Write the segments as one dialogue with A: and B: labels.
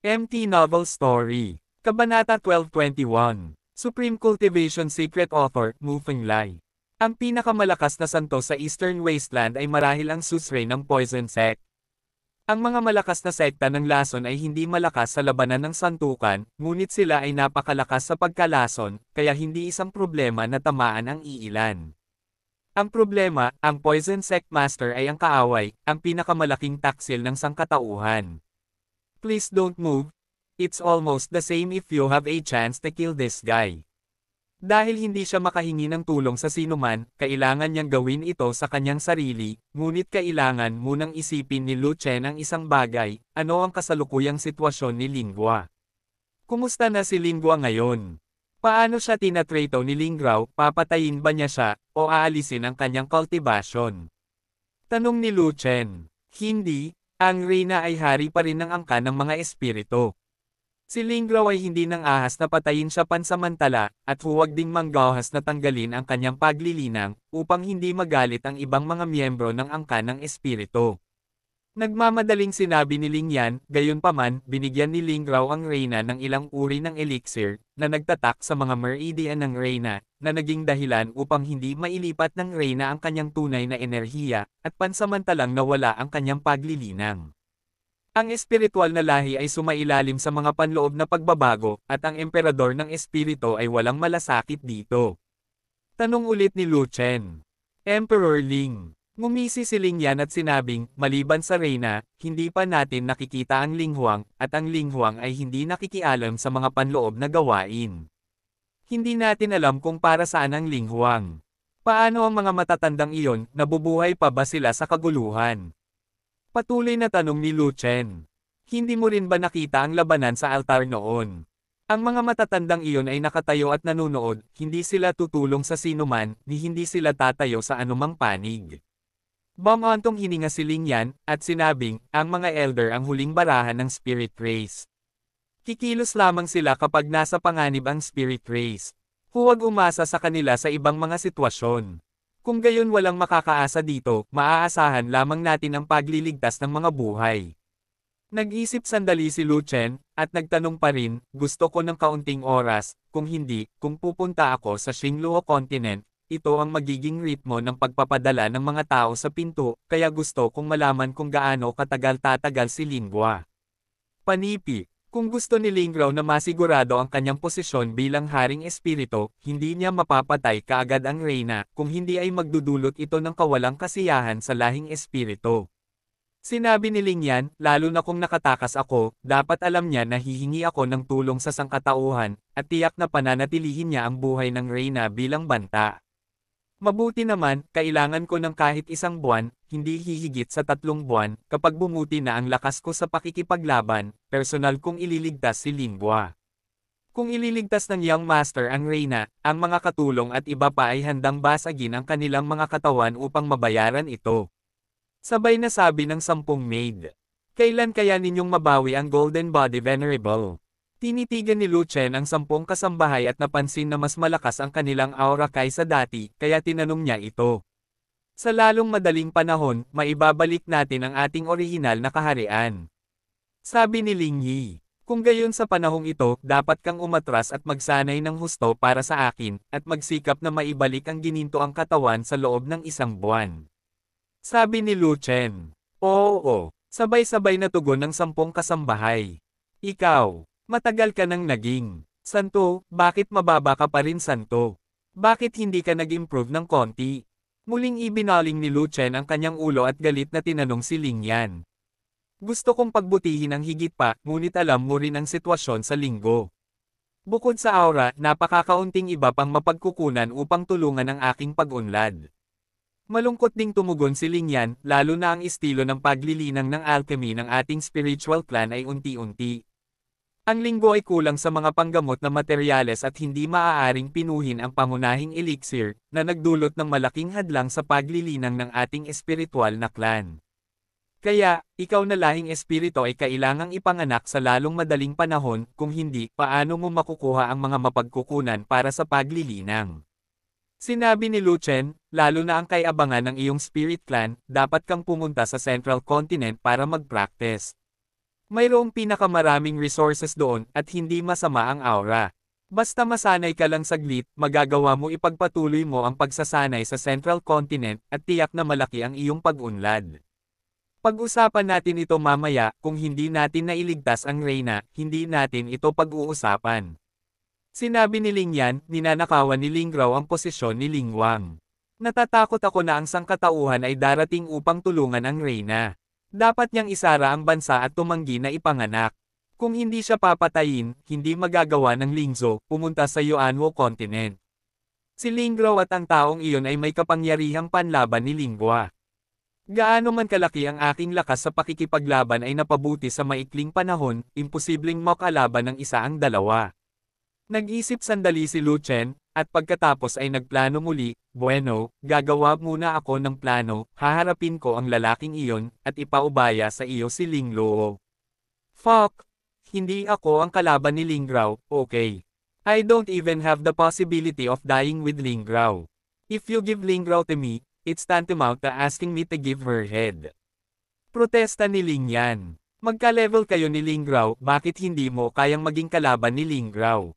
A: MT Novel Story. Kabanata 1221. Supreme Cultivation Secret Author, Mufeng Lai. Ang pinakamalakas na santo sa Eastern Wasteland ay marahil ang susre ng Poison Sect. Ang mga malakas na sekta ng lason ay hindi malakas sa labanan ng santukan, ngunit sila ay napakalakas sa pagkalason, kaya hindi isang problema na tamaan ang iilan. Ang problema, ang Poison Sect Master ay ang kaaway, ang pinakamalaking taksil ng sangkatauhan. Please don't move. It's almost the same if you have a chance to kill this guy. Dahil hindi siya makahingi ng tulong sa sinuman, kailangan niyang gawin ito sa kanyang sarili, ngunit kailangan munang isipin ni Lu Chen ang isang bagay, ano ang kasalukuyang sitwasyon ni Lingua. Kumusta na si Lingua ngayon? Paano siya tinatrato ni Lingrao, papatayin ba niya siya, o aalisin ang kanyang cultivation? Tanong ni Lu Chen. Hindi, ang Reyna ay hari pa rin ng angka ng mga espiritu. Si Lingraw ay hindi nang ahas na patayin siya pansamantala, at huwag ding manggahas na tanggalin ang kanyang paglilinang, upang hindi magalit ang ibang mga miyembro ng angka ng espiritu. Nagmamadaling sinabi ni Ling Yan, gayunpaman, binigyan ni Ling Rao ang Reyna ng ilang uri ng elixir, na nagtatak sa mga meridian ng Reyna, na naging dahilan upang hindi mailipat ng Reyna ang kanyang tunay na enerhiya, at pansamantalang nawala ang kanyang paglilinang. Ang espiritual na lahi ay sumailalim sa mga panloob na pagbabago, at ang emperador ng espirito ay walang malasakit dito. Tanong ulit ni Lu Chen. Emperor Ling, Ngumisi si Yan at sinabing, maliban sa Reyna, hindi pa natin nakikita ang Linghuang, at ang Linghuang ay hindi nakikialam sa mga panloob na gawain. Hindi natin alam kung para saan ang Linghuang. Paano ang mga matatandang iyon, nabubuhay pa ba sila sa kaguluhan? Patuloy na tanong ni Lu Chen. Hindi mo rin ba nakita ang labanan sa altar noon? Ang mga matatandang iyon ay nakatayo at nanonood, hindi sila tutulong sa sinuman, ni hindi sila tatayo sa anumang panig. Bongantong hininga si Lingyan, at sinabing, ang mga elder ang huling barahan ng spirit race. Kikilos lamang sila kapag nasa panganib ang spirit race. Huwag umasa sa kanila sa ibang mga sitwasyon. Kung gayon walang makakaasa dito, maaasahan lamang natin ang pagliligtas ng mga buhay. Nag-isip sandali si Luchen, at nagtanong pa rin, gusto ko ng kaunting oras, kung hindi, kung pupunta ako sa Xingluo Continent, ito ang magiging ritmo ng pagpapadala ng mga tao sa pinto, kaya gusto kong malaman kung gaano katagal tatagal si Lingwa. Panipi, kung gusto ni Lingraw na masigurado ang kanyang posisyon bilang Haring espirito, hindi niya mapapatay kaagad ang Reyna, kung hindi ay magdudulot ito ng kawalang kasiyahan sa lahing espirito. Sinabi ni Ling yan, lalo na kung nakatakas ako, dapat alam niya na hihingi ako ng tulong sa sangkatauhan, at tiyak na pananatilihin niya ang buhay ng Reyna bilang banta. Mabuti naman, kailangan ko ng kahit isang buwan, hindi hihigit sa tatlong buwan, kapag bumuti na ang lakas ko sa pakikipaglaban, personal kong ililigtas si Lingua. Kung ililigtas ng Young Master ang Reyna, ang mga katulong at iba pa ay handang basagin ang kanilang mga katawan upang mabayaran ito. Sabay na sabi ng sampung maid. Kailan kaya ninyong mabawi ang Golden Body Venerable? Tinitigan ni Lu Chen ang sampung kasambahay at napansin na mas malakas ang kanilang aura kaysa dati, kaya tinanong niya ito. Sa lalong madaling panahon, maibabalik natin ang ating orihinal na kaharian. Sabi ni Ling Yi, kung gayon sa panahong ito, dapat kang umatras at magsanay ng husto para sa akin, at magsikap na maibalik ang gininto ang katawan sa loob ng isang buwan. Sabi ni Lu Chen, Oo, sabay-sabay na tugon ng sampung kasambahay. Ikaw, Matagal ka nang naging. Santo, bakit mababa ka pa rin santo? Bakit hindi ka nag-improve ng konti? Muling ibinaling ni Lu Chen ang kanyang ulo at galit na tinanong si Ling Yan. Gusto kong pagbutihin ang higit pa, ngunit alam mo rin ang sitwasyon sa linggo. Bukod sa aura, napakakaunting iba pang mapagkukunan upang tulungan ang aking pag-unlad. Malungkot ding tumugon si Ling Yan, lalo na ang estilo ng paglilinang ng alchemy ng ating spiritual clan ay unti-unti. Ang linggo ay kulang sa mga panggamot na materyales at hindi maaaring pinuhin ang pangunahing elixir na nagdulot ng malaking hadlang sa paglilinang ng ating espiritual na klan. Kaya, ikaw na lahing espirito ay kailangang ipanganak sa lalong madaling panahon, kung hindi, paano mo makukuha ang mga mapagkukunan para sa paglilinang. Sinabi ni Luchen, lalo na ang kayabangan ng iyong spirit clan, dapat kang pumunta sa Central Continent para mag-practice. Mayroong pinakamaraming resources doon at hindi masama ang aura. Basta masanay ka lang saglit, magagawa mo ipagpatuloy mo ang pagsasanay sa Central Continent at tiyak na malaki ang iyong pag-unlad. Pag-usapan natin ito mamaya, kung hindi natin nailigtas ang Reyna, hindi natin ito pag-uusapan. Sinabi ni Ling Yan, ninanakawan ni Ling Rao ang posisyon ni Ling Wang. Natatakot ako na ang sangkatauhan ay darating upang tulungan ang Reyna. Dapat niyang isara ang bansa at tumanggi na ipanganak. Kung hindi siya papatayin, hindi magagawa ng Lingzo, pumunta sa Yuanwo continent. Si Lingrao at ang taong iyon ay may kapangyarihang panlaban ni Lingua. Gaano man kalaki ang aking lakas sa pakikipaglaban ay napabuti sa maikling panahon, imposibleng makalaban ng isa ang dalawa. Nag-isip sandali si Lu Chen, at pagkatapos ay nagplano muli, bueno, gagawa muna ako ng plano, haharapin ko ang lalaking iyon, at ipaubaya sa iyo si Ling Luo. Fuck! Hindi ako ang kalaban ni Ling Rao, okay. I don't even have the possibility of dying with Ling Rao. If you give Ling Rao to me, it's tantamount to asking me to give her head. Protesta ni Ling Yan. Magka-level kayo ni Ling Rao, bakit hindi mo kayang maging kalaban ni Ling Rao?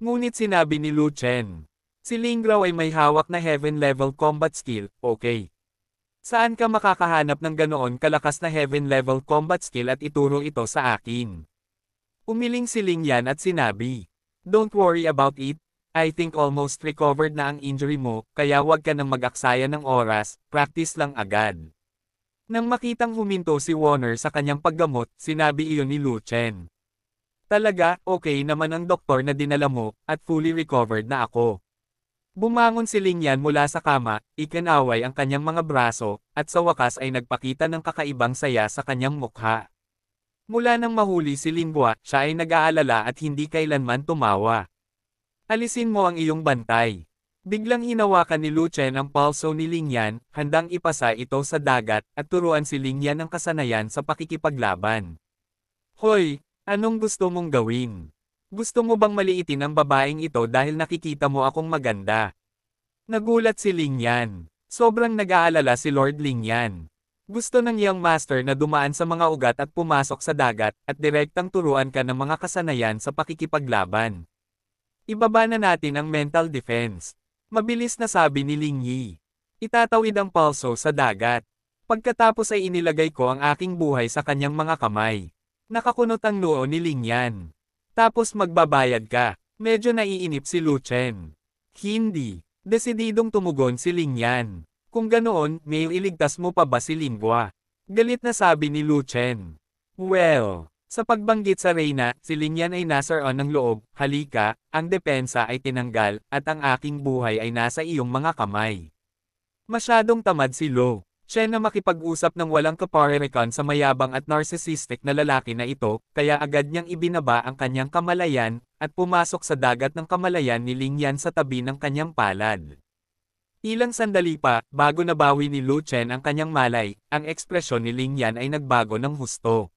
A: Ngunit sinabi ni Lu Chen, si Ling Rao ay may hawak na heaven-level combat skill, okay. Saan ka makakahanap ng ganoon kalakas na heaven-level combat skill at ituro ito sa akin? Umiling si Ling Yan at sinabi, Don't worry about it, I think almost recovered na ang injury mo, kaya wag ka nang mag-aksaya ng oras, practice lang agad. Nang makitang huminto si Warner sa kanyang paggamot, sinabi iyon ni Lu Chen. Talaga, okay naman ang doktor na dinala mo, at fully recovered na ako. Bumangon si Lingyan mula sa kama, ikanaway ang kanyang mga braso, at sa wakas ay nagpakita ng kakaibang saya sa kanyang mukha. Mula nang mahuli si Lingwa, siya ay nag-aalala at hindi kailanman tumawa. Alisin mo ang iyong bantay. Biglang hinawakan ni Luchen ang palso ni Lingyan, handang ipasa ito sa dagat, at turuan si Lingyan ng kasanayan sa pakikipaglaban. Hoy, Anong gusto mong gawin? Gusto mo bang maliitin ang babaeng ito dahil nakikita mo akong maganda? Nagulat si Ling Yan. Sobrang nag-aalala si Lord Ling Yan. Gusto ng young master na dumaan sa mga ugat at pumasok sa dagat, at direktang turuan ka ng mga kasanayan sa pakikipaglaban. Ibaba na natin ang mental defense. Mabilis na sabi ni Ling Yi. Itatawid ang palso sa dagat. Pagkatapos ay inilagay ko ang aking buhay sa kanyang mga kamay. Nakakunot ang noo ni Lingyan. Tapos magbabayad ka. Medyo naiinip si Lu Chen. Hindi. Desididong tumugon si Lingyan. Kung ganoon, may iligtas mo pa ba si Lingwa? Galit na sabi ni Lu Chen. Well, sa pagbanggit sa Reyna, si Linyan ay nasa on ng loob, halika, ang depensa ay tinanggal, at ang aking buhay ay nasa iyong mga kamay. Masyadong tamad si Lu. Siya na makipag-usap ng walang kaparerekan sa mayabang at narcissistic na lalaki na ito, kaya agad niyang ibinaba ang kanyang kamalayan, at pumasok sa dagat ng kamalayan ni Lingyan sa tabi ng kanyang palad. Ilang sandali pa, bago nabawi ni Lu Chen ang kanyang malay, ang ekspresyon ni Lingyan ay nagbago ng husto.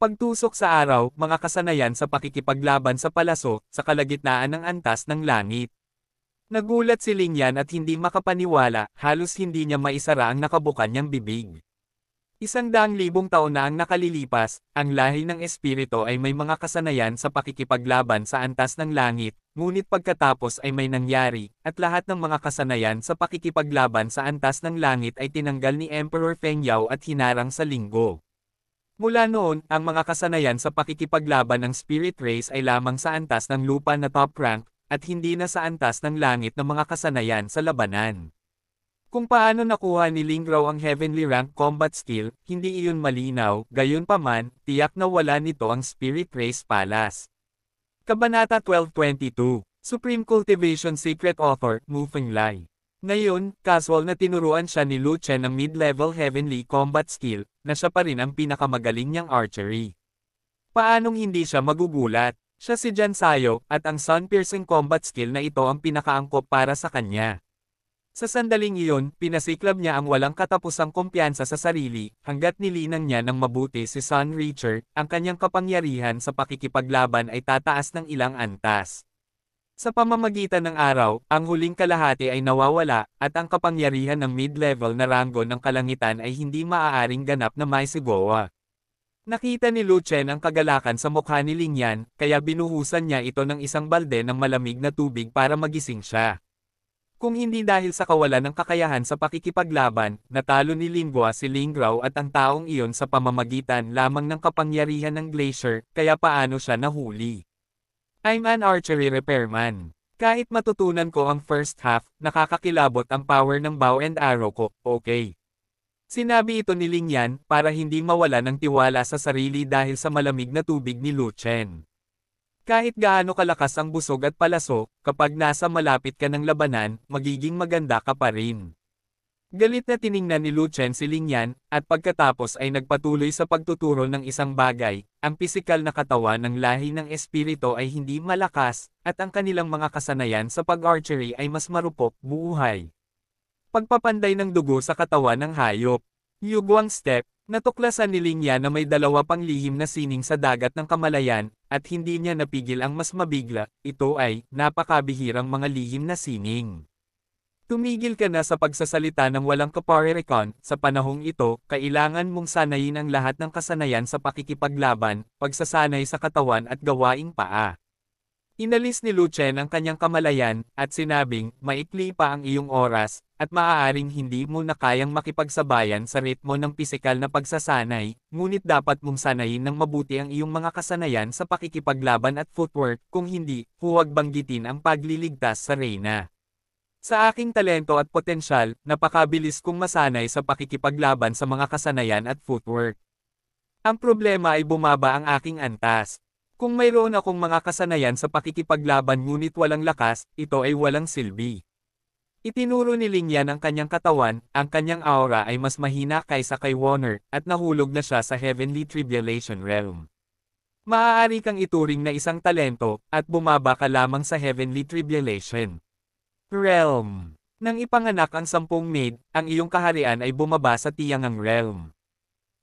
A: Pagtusok sa araw, mga kasanayan sa pakikipaglaban sa palaso, sa kalagitnaan ng antas ng langit. Nagulat si Lingyan at hindi makapaniwala, halos hindi niya maisara ang nakabukan niyang bibig. Isang daang libong taon na ang nakalilipas, ang lahi ng espirito ay may mga kasanayan sa pakikipaglaban sa antas ng langit, ngunit pagkatapos ay may nangyari, at lahat ng mga kasanayan sa pakikipaglaban sa antas ng langit ay tinanggal ni Emperor Feng Yao at hinarang sa linggo. Mula noon, ang mga kasanayan sa pakikipaglaban ng spirit race ay lamang sa antas ng lupa na top rank, at hindi na sa antas ng langit ng mga kasanayan sa labanan. Kung paano nakuha ni Lingraw ang heavenly rank combat skill, hindi iyon malinaw, gayunpaman, tiyak na wala nito ang Spirit Race Palace. Kabanata 1222, Supreme Cultivation Secret Author, Mufeng Lai. Ngayon, casual na tinuruan siya ni Lu Chen ng mid-level heavenly combat skill, na siya pa rin ang pinakamagaling niyang archery. Paanong hindi siya magugulat? Siya si Jansayo, at ang sun-piercing combat skill na ito ang pinakaangkop para sa kanya. Sa sandaling iyon, pinasiklab niya ang walang katapusang kumpiyansa sa sarili, hanggat nilinang niya ng mabuti si Sun Reacher, ang kanyang kapangyarihan sa pakikipaglaban ay tataas ng ilang antas. Sa pamamagitan ng araw, ang huling kalahati ay nawawala, at ang kapangyarihan ng mid-level na ranggo ng kalangitan ay hindi maaaring ganap na maisigawa. Nakita ni Luchen ang kagalakan sa mukha ni Lingyan, kaya binuhusan niya ito ng isang balde ng malamig na tubig para magising siya. Kung hindi dahil sa kawalan ng kakayahan sa pakikipaglaban, natalo ni Lingua si Lingrao at ang taong iyon sa pamamagitan lamang ng kapangyarihan ng glacier, kaya paano siya nahuli. I'm an archery repairman. Kahit matutunan ko ang first half, nakakakilabot ang power ng bow and arrow ko, okay. Sinabi ito ni Ling Yan para hindi mawala ng tiwala sa sarili dahil sa malamig na tubig ni Lu Chen. Kahit gaano kalakas ang busog at palasok, kapag nasa malapit ka ng labanan, magiging maganda ka pa rin. Galit na tiningnan ni Lu Chen si Ling Yan, at pagkatapos ay nagpatuloy sa pagtuturo ng isang bagay, ang pisikal na katawan ng lahi ng espirito ay hindi malakas, at ang kanilang mga kasanayan sa pag-archery ay mas marupok buuhay pagpapanday ng dugo sa katawan ng hayop. Yugwang step, natuklasan ni Lingya na may dalawa pang lihim na sining sa dagat ng Kamalayan, at hindi niya napigil ang mas mabigla, ito ay, napakabihirang mga lihim na sining. Tumigil ka na sa pagsasalita ng walang kaparirikon, sa panahong ito, kailangan mong sanayin ang lahat ng kasanayan sa pakikipaglaban, pagsasanay sa katawan at gawaing paa. Inalis ni Lu Chen ang kanyang kamalayan, at sinabing, maikli pa ang iyong oras, at maaaring hindi mo na kayang makipagsabayan sa ritmo ng pisikal na pagsasanay, ngunit dapat mong sanayin ng mabuti ang iyong mga kasanayan sa pakikipaglaban at footwork, kung hindi, huwag banggitin ang pagliligtas sa reyna. Sa aking talento at potensyal, napakabilis kong masanay sa pakikipaglaban sa mga kasanayan at footwork. Ang problema ay bumaba ang aking antas. Kung mayroon akong mga kasanayan sa pakikipaglaban ngunit walang lakas, ito ay walang silbi. Itinuro ni Lingyan ang kanyang katawan, ang kanyang aura ay mas mahina kaysa kay Warner, at nahulog na siya sa Heavenly Tribulation Realm. Maaari kang ituring na isang talento, at bumaba ka lamang sa Heavenly Tribulation Realm. Nang ipanganak ang sampung maid, ang iyong kaharian ay bumaba sa tiyangang realm.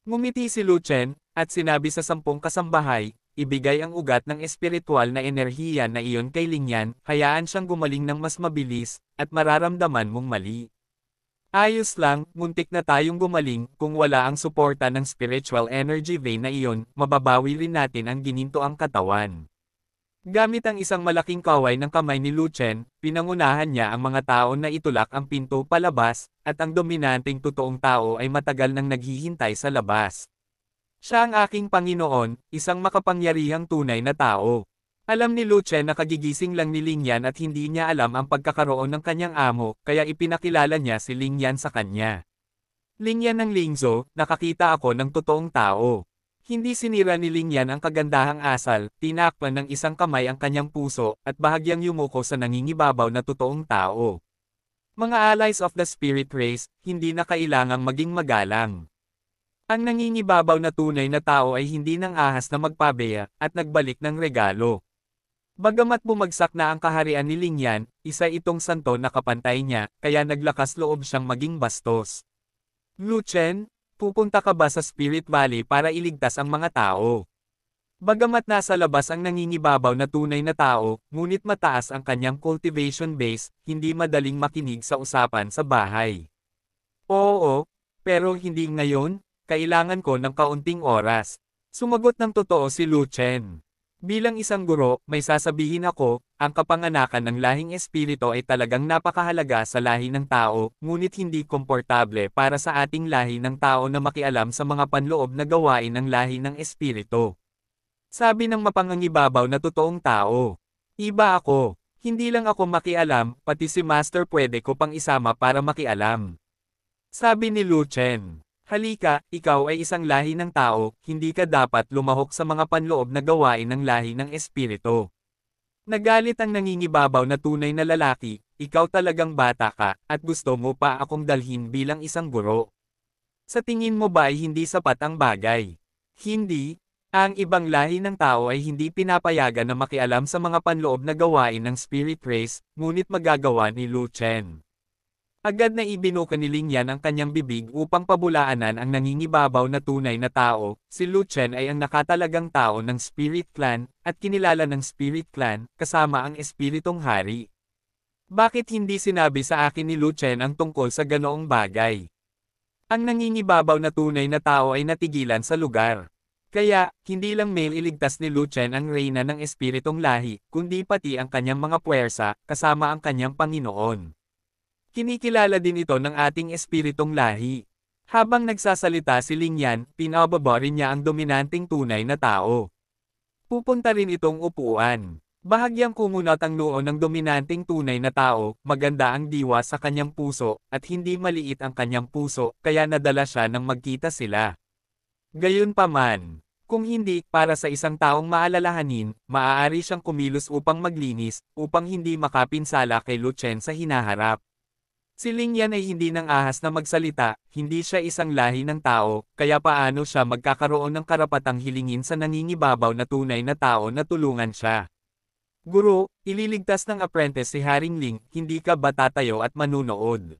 A: Ngumiti si Lu Chen, at sinabi sa sampung kasambahay, ibigay ang ugat ng espiritual na enerhiya na iyon kay Lingyan, hayaan siyang gumaling ng mas mabilis, at mararamdaman mong mali. Ayos lang, muntik na tayong gumaling, kung wala ang suporta ng spiritual energy vein na iyon, mababawi rin natin ang gininto ang katawan. Gamit ang isang malaking kaway ng kamay ni Luchen, pinangunahan niya ang mga tao na itulak ang pinto palabas, at ang dominanteng totoong tao ay matagal nang naghihintay sa labas. Siya ang aking Panginoon, isang makapangyarihang tunay na tao. Alam ni Luce na kagigising lang ni Lingyan at hindi niya alam ang pagkakaroon ng kanyang amo, kaya ipinakilala niya si Lingyan sa kanya. Lingyan ng Lingzo, nakakita ako ng totoong tao. Hindi sinira ni Lingyan ang kagandahang asal, tinakpan ng isang kamay ang kanyang puso, at bahagyang yumuko sa nangingibabaw na totoong tao. Mga allies of the spirit race, hindi na kailangang maging magalang. Ang nanginibabaw na tunay na tao ay hindi nang ahas na magpabeya, at nagbalik ng regalo. Bagamat bumagsak na ang kaharian ni Yan, isa itong santo na kapantay niya, kaya naglakas loob siyang maging bastos. Lu Chen, pupunta ka ba sa Spirit Valley para iligtas ang mga tao? Bagamat nasa labas ang nanginibabaw na tunay na tao, ngunit mataas ang kanyang cultivation base, hindi madaling makinig sa usapan sa bahay. Oo, pero hindi ngayon, kailangan ko ng kaunting oras. Sumagot ng totoo si Lu Chen. Bilang isang guro, may sasabihin ako, ang kapanganakan ng lahing espirito ay talagang napakahalaga sa lahi ng tao, ngunit hindi komportable para sa ating lahi ng tao na makialam sa mga panloob na gawain ng lahi ng espirito. Sabi ng mapangangibabaw na totoong tao. Iba ako. Hindi lang ako makialam, pati si Master pwede ko pang isama para makialam. Sabi ni Lu Chen. Halika, ikaw ay isang lahi ng tao, hindi ka dapat lumahok sa mga panloob na gawain ng lahi ng espirito. Nagalit ang nangingibabaw na tunay na lalaki, ikaw talagang bata ka, at gusto mo pa akong dalhin bilang isang guro. Sa tingin mo ba ay hindi sapat ang bagay? Hindi, ang ibang lahi ng tao ay hindi pinapayagan na makialam sa mga panloob na gawain ng spirit race, ngunit magagawa ni Lu Chen. Agad na ibinuka ni Lingyan ang kanyang bibig upang pabulaanan ang nangingibabaw na tunay na tao. Si Luchen ay ang nakatalagang tao ng Spirit Clan, at kinilala ng Spirit Clan, kasama ang Espiritong Hari. Bakit hindi sinabi sa akin ni Luchen ang tungkol sa ganoong bagay? Ang nangingibabaw na tunay na tao ay natigilan sa lugar. Kaya, hindi lang mail iligtas ni Luchen ang reyna ng espiritong lahi, kundi pati ang kanyang mga puwersa, kasama ang kanyang Panginoon. Kinikilala din ito ng ating espiritong lahi. Habang nagsasalita si Lingyan, pinababa rin niya ang dominanteng tunay na tao. Pupunta rin itong upuan. Bahagyang kumunot ang noo ng dominanteng tunay na tao, maganda ang diwa sa kanyang puso, at hindi maliit ang kanyang puso, kaya nadala siya nang magkita sila. Gayunpaman, kung hindi, para sa isang taong maalalahanin, maaari siyang kumilos upang maglinis, upang hindi makapinsala kay Luchen sa hinaharap. Si Lingyan ay hindi nang ahas na magsalita, hindi siya isang lahi ng tao, kaya paano siya magkakaroon ng karapatang hilingin sa nangingibabaw na tunay na tao na tulungan siya? Guru, ililigtas ng apprentice si Haring Ling, hindi ka ba tatayo at manunood?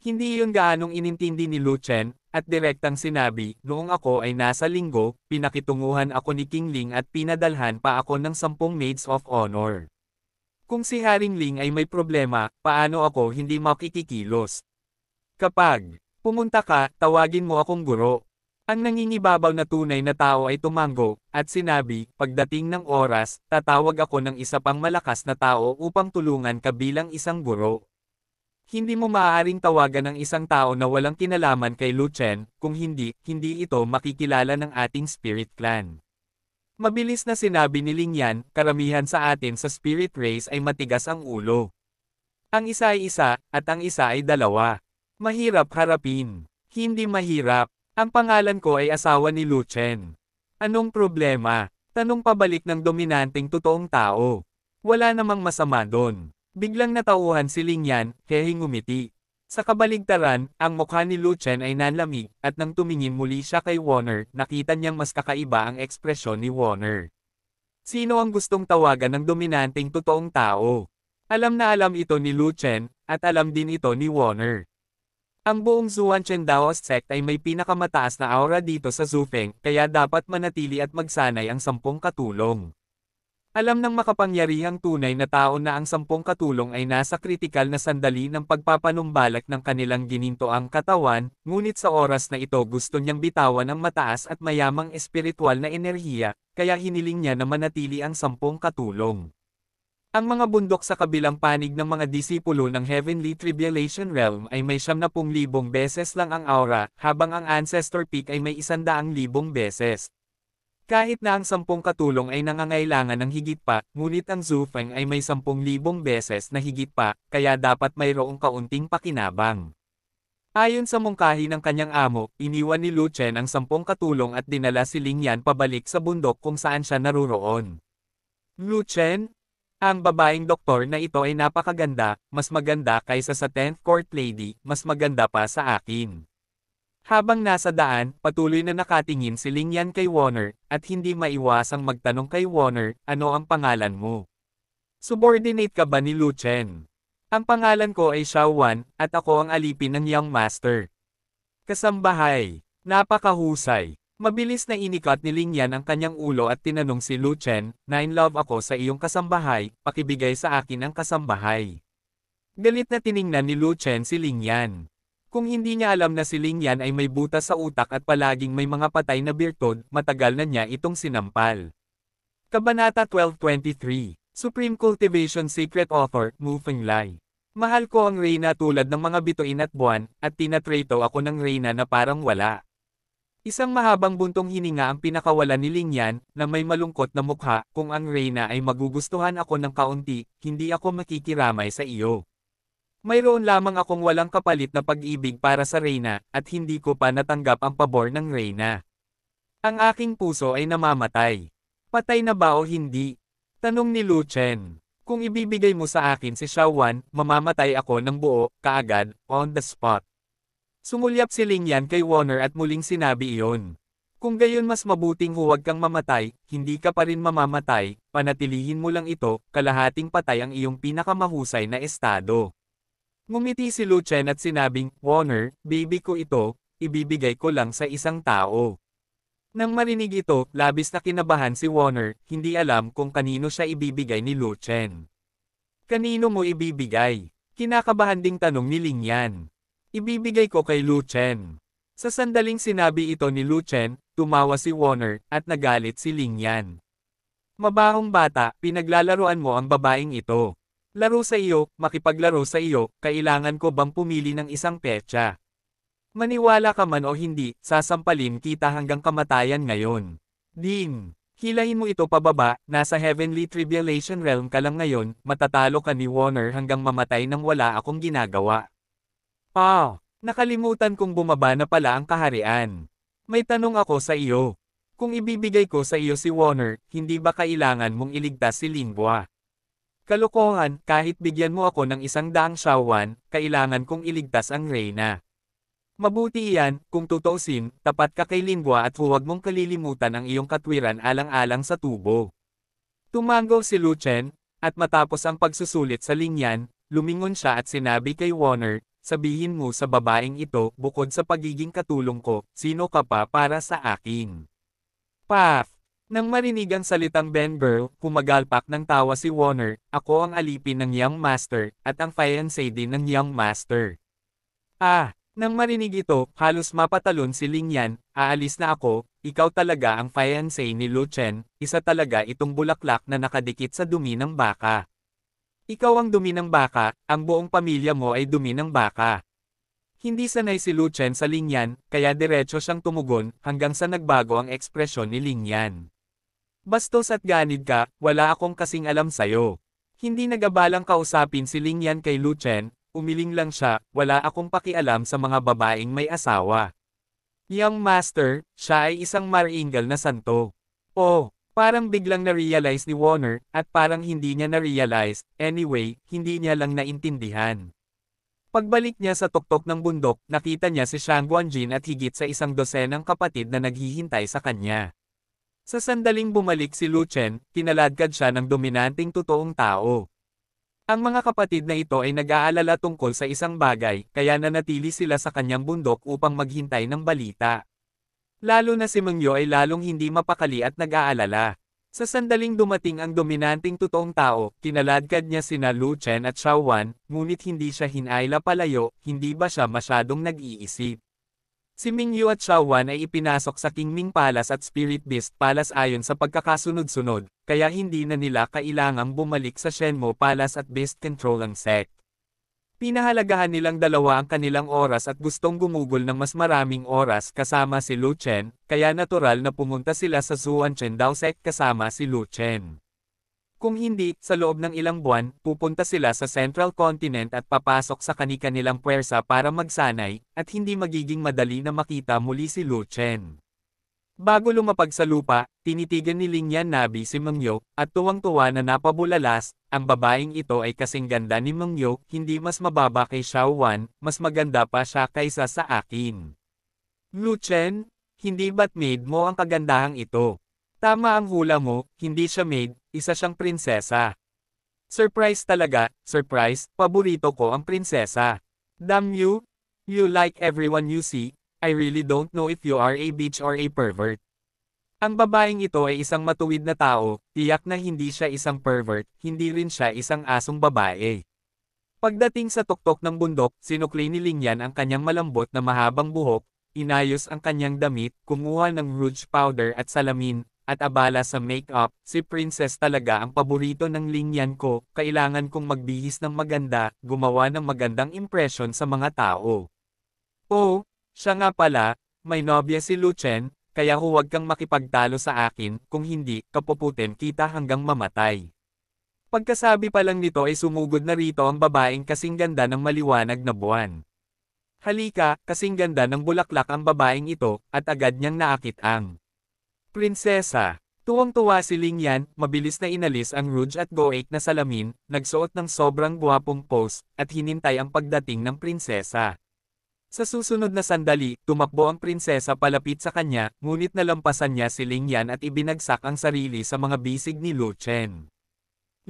A: Hindi yun gaanong inintindi ni Lu Chen, at direktang sinabi, noong ako ay nasa linggo, pinakitunguhan ako ni King Ling at pinadalhan pa ako ng sampung maids of honor. Kung si Haring Ling ay may problema, paano ako hindi makikikilos? Kapag pumunta ka, tawagin mo akong guro. Ang nanginibabaw na tunay na tao ay tumango, at sinabi, pagdating ng oras, tatawag ako ng isa pang malakas na tao upang tulungan ka bilang isang guro. Hindi mo maaaring tawagan ng isang tao na walang kinalaman kay Lu Chen, kung hindi, hindi ito makikilala ng ating spirit clan. Mabilis na sinabi ni Lingyan, karamihan sa atin sa spirit race ay matigas ang ulo. Ang isa ay isa, at ang isa ay dalawa. Mahirap harapin. Hindi mahirap. Ang pangalan ko ay asawa ni Lu Chen. Anong problema? Tanong pabalik ng dominanteng totoong tao. Wala namang masama doon. Biglang natauhan si Lingyan, kehing umiti. Sa kabaligtaran, ang mukha ni Luchen ay nanlamig, at nang tumingin muli siya kay Warner, nakita niyang mas kakaiba ang ekspresyon ni Warner. Sino ang gustong tawagan ng dominanteng totoong tao? Alam na alam ito ni Luchen, at alam din ito ni Warner. Ang buong Chen Daoist sect ay may pinakamataas na aura dito sa Zufeng, kaya dapat manatili at magsanay ang sampung katulong. Alam ng makapangyarihang tunay na tao na ang sampung katulong ay nasa kritikal na sandali ng pagpapanumbalik ng kanilang gininto ang katawan, ngunit sa oras na ito gusto niyang bitawan ang mataas at mayamang espiritual na enerhiya, kaya hiniling niya na manatili ang sampung katulong. Ang mga bundok sa kabilang panig ng mga disipulo ng Heavenly Tribulation Realm ay may 70,000 beses lang ang aura, habang ang Ancestor Peak ay may 100,000 beses. Kahit na ang sampung katulong ay nangangailangan ng higit pa, ngunit ang Zufeng ay may sampung libong beses na higit pa, kaya dapat mayroong kaunting pakinabang. Ayon sa mungkahi ng kanyang amo, iniwan ni Lu Chen ang sampung katulong at dinala si Lingyan pabalik sa bundok kung saan siya naruroon. Chen? Ang babaeng doktor na ito ay napakaganda, mas maganda kaysa sa 10th court lady, mas maganda pa sa akin. Habang nasa daan, patuloy na nakatingin si Lingyan kay Warner, at hindi maiwasang magtanong kay Warner, ano ang pangalan mo? Subordinate ka ba ni Lu Chen? Ang pangalan ko ay Shaowan, at ako ang alipin ng Young Master. Kasambahay. Napakahusay. Mabilis na inikot ni Lingyan ang kanyang ulo at tinanong si Lu Chen, na in love ako sa iyong kasambahay, pakibigay sa akin ang kasambahay. Galit na tiningnan ni Lu Chen si Lingyan. Kung hindi niya alam na si Ling Yan ay may butas sa utak at palaging may mga patay na birtod, matagal na niya itong sinampal. Kabanata 1223 Supreme Cultivation Secret Author, Mufeng Lai Mahal ko ang reyna tulad ng mga bituin at buwan, at tinatrato ako ng reyna na parang wala. Isang mahabang buntong hininga ang pinakawala ni Ling Yan, na may malungkot na mukha, kung ang reyna ay magugustuhan ako ng kaunti, hindi ako makikiramay sa iyo. Mayroon lamang akong walang kapalit na pag-ibig para sa Reyna, at hindi ko pa natanggap ang pabor ng Reyna. Ang aking puso ay namamatay. Patay na ba o hindi? Tanong ni Lu Chen. Kung ibibigay mo sa akin si Shawan, mamamatay ako ng buo, kaagad, on the spot. Sumulyap si Ling Yan kay Warner at muling sinabi iyon. Kung gayon mas mabuting huwag kang mamatay, hindi ka pa rin mamamatay, panatilihin mo lang ito, kalahating patay ang iyong pinakamahusay na estado. Ngumiti si Lu Chen at sinabing, Warner, baby ko ito, ibibigay ko lang sa isang tao. Nang marinig ito, labis na kinabahan si Warner, hindi alam kung kanino siya ibibigay ni Lu Chen. Kanino mo ibibigay? Kinakabahan ding tanong ni Ling Yan. Ibibigay ko kay Lu Chen. Sa sandaling sinabi ito ni Lu Chen, tumawa si Warner, at nagalit si Ling Yan. Mabahong bata, pinaglalaroan mo ang babaeng ito. Laro sa iyo, makipaglaro sa iyo, kailangan ko bang pumili ng isang petsa? Maniwala ka man o hindi, sasampalin kita hanggang kamatayan ngayon. Ding! Hilahin mo ito pababa, nasa Heavenly Tribulation Realm ka lang ngayon, matatalo ka ni Warner hanggang mamatay nang wala akong ginagawa. Pow! Ah, nakalimutan kong bumaba na pala ang kaharian. May tanong ako sa iyo. Kung ibibigay ko sa iyo si Warner, hindi ba kailangan mong iligtas si Lingua? Kalokohan, kahit bigyan mo ako ng isang daang shawan, kailangan kong iligtas ang Reyna. Mabuti iyan, kung tutuusin, tapat ka kay lingwa at huwag mong kalilimutan ang iyong katwiran alang-alang sa tubo. Tumango si Luchen, at matapos ang pagsusulit sa lingyan, lumingon siya at sinabi kay Warner, sabihin mo sa babaeng ito, bukod sa pagiging katulong ko, sino ka pa para sa akin? Paf! Nang marinig ang salitang Ben Burr, pumagalpak ng tawa si Warner, ako ang alipin ng Young Master, at ang fiancé din ng Young Master. Ah, nang marinig ito, halos mapatalon si Ling Yan, aalis na ako, ikaw talaga ang fiancé ni Lu Chen, isa talaga itong bulaklak na nakadikit sa dumi ng baka. Ikaw ang dumi ng baka, ang buong pamilya mo ay dumi ng baka. Hindi sanay si Lu Chen sa Ling Yan, kaya diretso siyang tumugon, hanggang sa nagbago ang ekspresyon ni Ling Yan. Bastos at ganid ka, wala akong kasing alam sa'yo. Hindi nagabalang kausapin si Ling Yan kay Chen, umiling lang siya, wala akong pakialam sa mga babaeng may asawa. Young Master, siya ay isang maringal na santo. Oh, parang biglang na-realize ni Warner, at parang hindi niya na-realize, anyway, hindi niya lang naintindihan. Pagbalik niya sa tuktok ng bundok, nakita niya si Shang Guanjin at higit sa isang dosenang kapatid na naghihintay sa kanya. Sa sandaling bumalik si Luchen, kinaladkad siya ng dominanteng totoong tao. Ang mga kapatid na ito ay nag-aalala tungkol sa isang bagay, kaya nanatili sila sa kanyang bundok upang maghintay ng balita. Lalo na si Mengyo ay lalong hindi mapakali at nag-aalala. Sa sandaling dumating ang dominanteng totoong tao, kinaladkad niya sina Lu Chen at Xiaowan, ngunit hindi siya hinayla palayo, hindi ba siya masyadong nag-iisip. Si Mingyu at Wan ay ipinasok sa King Ming Palace at Spirit Beast Palace ayon sa pagkakasunod-sunod, kaya hindi na nila kailangang bumalik sa Shenmo Palace at Beast Control ang sect. Pinahalagahan nilang dalawa ang kanilang oras at gustong gumugol ng mas maraming oras kasama si Lu Chen, kaya natural na pumunta sila sa Zuan Chen Dao sect kasama si Lu Chen. Kung hindi, sa loob ng ilang buwan, pupunta sila sa Central Continent at papasok sa kanika nilang puwersa para magsanay, at hindi magiging madali na makita muli si Lu Chen. Bago lumapag sa lupa, tinitigan ni Ling Yan Nabi si Mengyo, at tuwang-tuwa na napabulalas, ang babaeng ito ay kasing ganda ni Mengyo, hindi mas mababa kay Xiao Wan, mas maganda pa siya kaysa sa akin. Lu Chen, hindi ba't maid mo ang kagandahang ito? Tama ang hula mo, hindi siya maid, isa siyang prinsesa. Surprise talaga, surprise, paborito ko ang prinsesa. Damn you! You like everyone you see, I really don't know if you are a bitch or a pervert. Ang babaeng ito ay isang matuwid na tao, tiyak na hindi siya isang pervert, hindi rin siya isang asong babae. Pagdating sa tuktok ng bundok, sinukli ni Lingyan ang kanyang malambot na mahabang buhok, inayos ang kanyang damit, kumuha ng rouge powder at salamin, at abala sa makeup, si Princess talaga ang paborito ng lingyan ko, kailangan kong magbihis ng maganda, gumawa ng magandang impression sa mga tao. Oh, siya nga pala, may nobya si Luchen, kaya huwag kang makipagtalo sa akin, kung hindi, kapuputin kita hanggang mamatay. Pagkasabi pa lang nito ay sumugod na rito ang babaeng kasing ganda ng maliwanag na buwan. Halika, kasing ganda ng bulaklak ang babaeng ito, at agad niyang naakit ang Prinsesa! Tuwang-tuwa si Ling Yan, mabilis na inalis ang rouge at goik na salamin, nagsuot ng sobrang guwapong pose, at hinintay ang pagdating ng prinsesa. Sa susunod na sandali, tumakbo ang prinsesa palapit sa kanya, ngunit nalampasan niya si Ling Yan at ibinagsak ang sarili sa mga bisig ni Lu Chen.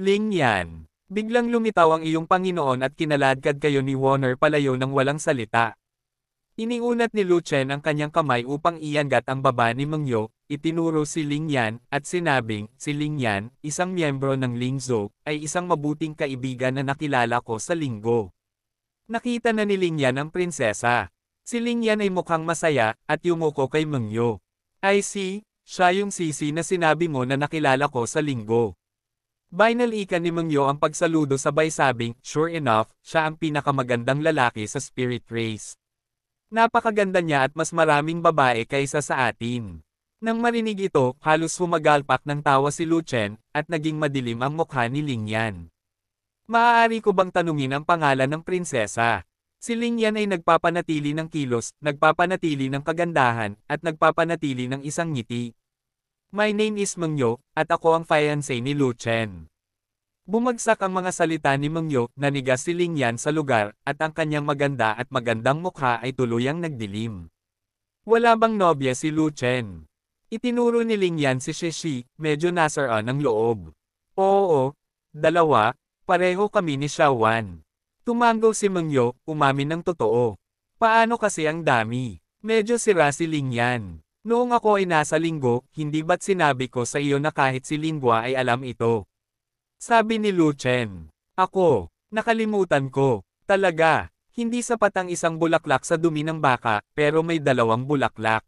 A: Ling Yan! Biglang lumitaw ang iyong Panginoon at kinaladkad kayo ni Warner palayo ng walang salita. Iniunat ni Lu Chen ang kanyang kamay upang iangat ang baba ni Mengyo, itinuro si Ling Yan, at sinabing, si Ling Yan, isang miyembro ng Ling Zhou, ay isang mabuting kaibigan na nakilala ko sa linggo. Nakita na ni Ling Yan ang prinsesa. Si Ling Yan ay mukhang masaya, at yumuko kay Mengyo. I see, siya yung sisi na sinabi mo na nakilala ko sa linggo. ika ni Mengyo ang pagsaludo sabay sabing, sure enough, siya ang pinakamagandang lalaki sa spirit race. Napakaganda niya at mas maraming babae kaysa sa atin. Nang marinig ito, halos humagalpak ng tawa si Luchen, at naging madilim ang mukha ni Lingyan. Maaari ko bang tanungin ang pangalan ng prinsesa? Si Lingyan ay nagpapanatili ng kilos, nagpapanatili ng kagandahan, at nagpapanatili ng isang ngiti. My name is Mengyo, at ako ang fiancé ni Luchen. Bumagsak ang mga salita ni Mengyo, naniga si Lingyan sa lugar, at ang kanyang maganda at magandang mukha ay tuluyang nagdilim. Wala bang nobya si Lu Chen? Itinuro ni Lingyan si Shishi, medyo nasaraan ang loob. Oo, dalawa, pareho kami ni Shawan. Tumango si Mengyo, umamin ng totoo. Paano kasi ang dami? Medyo sira si Lingyan. Noong ako ay nasa linggo, hindi ba't sinabi ko sa iyo na kahit si Lingwa ay alam ito? Sabi ni Lu Chen. Ako, nakalimutan ko, talaga, hindi sapat ang isang bulaklak sa dumi ng baka, pero may dalawang bulaklak.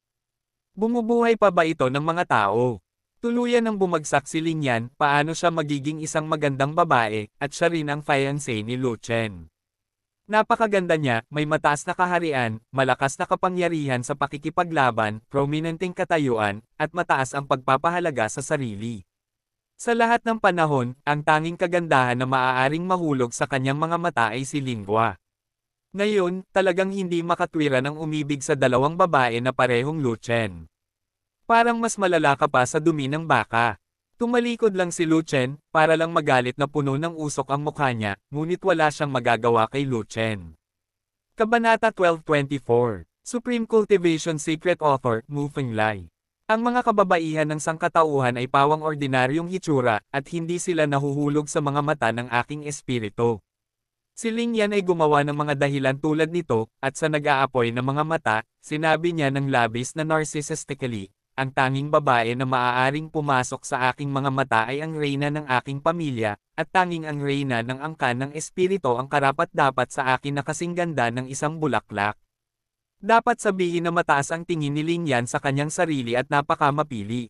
A: Bumubuhay pa ba ito ng mga tao? Tuluyan ang bumagsak si Linyan, paano siya magiging isang magandang babae, at siya rin ang fiancé ni Lu Chen. Napakaganda niya, may mataas na kaharian, malakas na kapangyarihan sa pakikipaglaban, prominenteng katayuan, at mataas ang pagpapahalaga sa sarili. Sa lahat ng panahon, ang tanging kagandahan na maaaring mahulog sa kanyang mga mata ay si Lingua. Ngayon, talagang hindi makatwiran ang umibig sa dalawang babae na parehong Luchen. Parang mas malala ka pa sa dumi ng baka. Tumalikod lang si Luchen, para lang magalit na puno ng usok ang mukha niya, ngunit wala siyang magagawa kay Luchen. Kabanata 1224 Supreme Cultivation Secret Author, Mufeng Lai ang mga kababaihan ng sangkatauhan ay pawang ordinaryong hitsura, at hindi sila nahuhulog sa mga mata ng aking espiritu. Si Ling Yan ay gumawa ng mga dahilan tulad nito, at sa nag-aapoy ng mga mata, sinabi niya ng labis na narcissistically, ang tanging babae na maaaring pumasok sa aking mga mata ay ang reyna ng aking pamilya, at tanging ang reyna ng angkan ng espirito ang karapat dapat sa akin na kasing ganda ng isang bulaklak. Dapat sabihin na mataas ang tingin ni Ling Yan sa kanyang sarili at napaka mapili.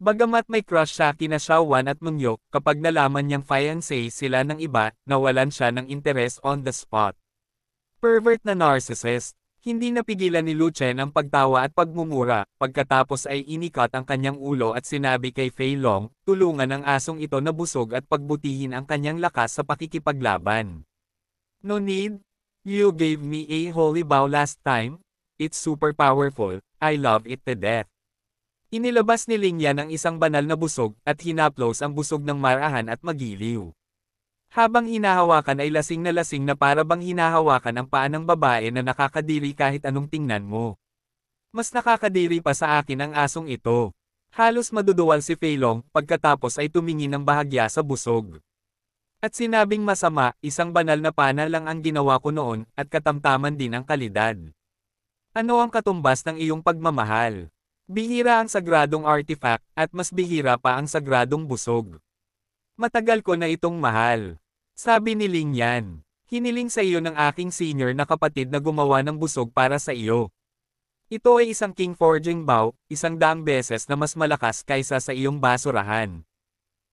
A: Bagamat may crush siya kina na Shawan at Mungyok, kapag nalaman niyang fiancé sila ng iba, nawalan siya ng interes on the spot. Pervert na narcissist. Hindi napigilan ni Lu Chen ang pagtawa at pagmumura, pagkatapos ay inikat ang kanyang ulo at sinabi kay Fei Long, tulungan ang asong ito na busog at pagbutihin ang kanyang lakas sa pakikipaglaban. No need, You gave me a holy bow last time. It's super powerful. I love it to death. Inilabas ni Lingyan ang isang banal na busog at hinaplos ang busog ng marahan at magiliw. Habang hinahawakan ay lasing na lasing na para bang hinahawakan ang paa ng babae na nakakadiri kahit anong tingnan mo. Mas nakakadiri pa sa akin ang asong ito. Halos maduduwal si Feilong pagkatapos ay tumingin ng bahagya sa busog. At sinabing masama, isang banal na pana lang ang ginawa ko noon, at katamtaman din ang kalidad. Ano ang katumbas ng iyong pagmamahal? Bihira ang sagradong artifact, at mas bihira pa ang sagradong busog. Matagal ko na itong mahal. Sabi ni Ling Yan. Hiniling sa iyo ng aking senior na kapatid na gumawa ng busog para sa iyo. Ito ay isang king forging bow, isang daang beses na mas malakas kaysa sa iyong basurahan.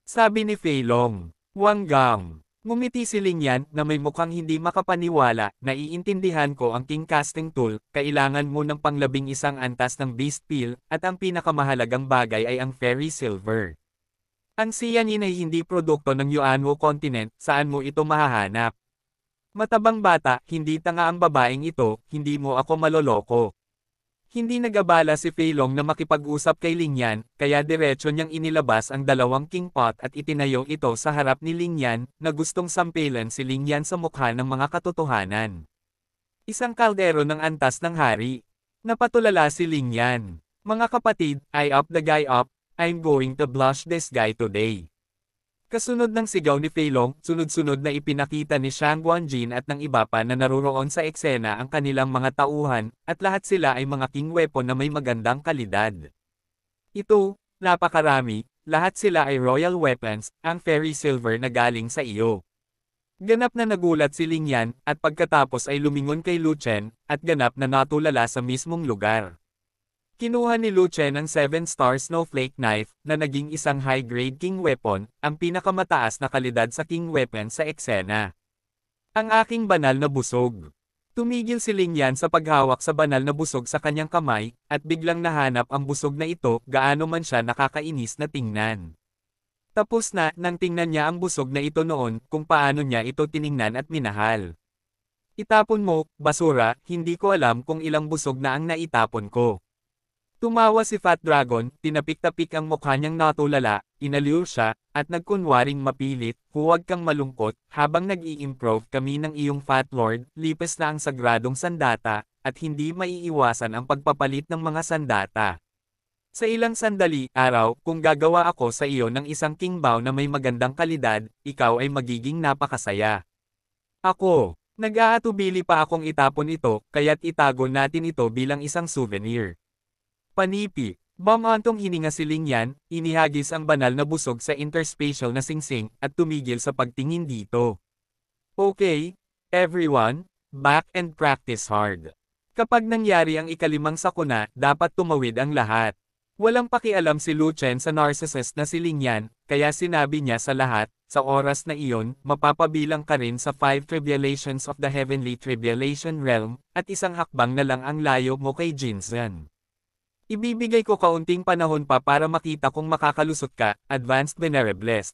A: Sabi ni Fei Long. Wanggang. Ngumiti si Yan na may mukhang hindi makapaniwala, naiintindihan ko ang king casting tool, kailangan mo ng panglabing isang antas ng beast peel, at ang pinakamahalagang bagay ay ang fairy silver. Ang cyanin ay hindi produkto ng Yuanwo continent, saan mo ito mahahanap. Matabang bata, hindi tanga ang babaeng ito, hindi mo ako maloloko. Hindi nagabala si Feilong na makipag-usap kay Lingyan, kaya diretso niyang inilabas ang dalawang king pot at itinayo ito sa harap ni Lingyan, na gustong sampelan si Lingyan sa mukha ng mga katotohanan. Isang kaldero ng antas ng hari. Napatulala si Lingyan. Mga kapatid, I up the guy up, I'm going to blush this guy today. Kasunod ng sigaw ni Fei Long, sunod-sunod na ipinakita ni Shang Guanjin at ng iba pa na naroroon sa eksena ang kanilang mga tauhan, at lahat sila ay mga king weapon na may magandang kalidad. Ito, napakarami, lahat sila ay royal weapons, ang fairy silver na galing sa iyo. Ganap na nagulat si Lingyan, at pagkatapos ay lumingon kay Luchen, at ganap na natulala sa mismong lugar. Kinuha ni Lu Chen ang 7-star snowflake knife, na naging isang high-grade king weapon, ang pinakamataas na kalidad sa king weapon sa eksena. Ang aking banal na busog. Tumigil si Ling Yan sa paghawak sa banal na busog sa kanyang kamay, at biglang nahanap ang busog na ito gaano man siya nakakainis na tingnan. Tapos na, nang tingnan niya ang busog na ito noon, kung paano niya ito tiningnan at minahal. Itapon mo, basura, hindi ko alam kung ilang busog na ang naitapon ko. Tumawa si Fat Dragon, tinapik-tapik ang mukha niyang natulala, inaliw siya, at nagkunwaring mapilit, huwag kang malungkot, habang nag improve kami ng iyong Fat Lord, lipas na ang sagradong sandata, at hindi maiiwasan ang pagpapalit ng mga sandata. Sa ilang sandali, araw, kung gagawa ako sa iyo ng isang King kingbow na may magandang kalidad, ikaw ay magiging napakasaya. Ako, nag-aatubili pa akong itapon ito, kaya't itago natin ito bilang isang souvenir. Panipi. Bamantong hininga si Lingyan, inihagis ang banal na busog sa interspatial na singsing, at tumigil sa pagtingin dito. Okay, everyone, back and practice hard. Kapag nangyari ang ikalimang sakuna, dapat tumawid ang lahat. Walang pakialam si Lu Chen sa narcissist na si Lingyan, kaya sinabi niya sa lahat, sa oras na iyon, mapapabilang ka rin sa five tribulations of the heavenly tribulation realm, at isang hakbang na lang ang layo mo kay Jinzan. Ibibigay ko kaunting panahon pa para makita kung makakalusot ka, Advanced Blessed.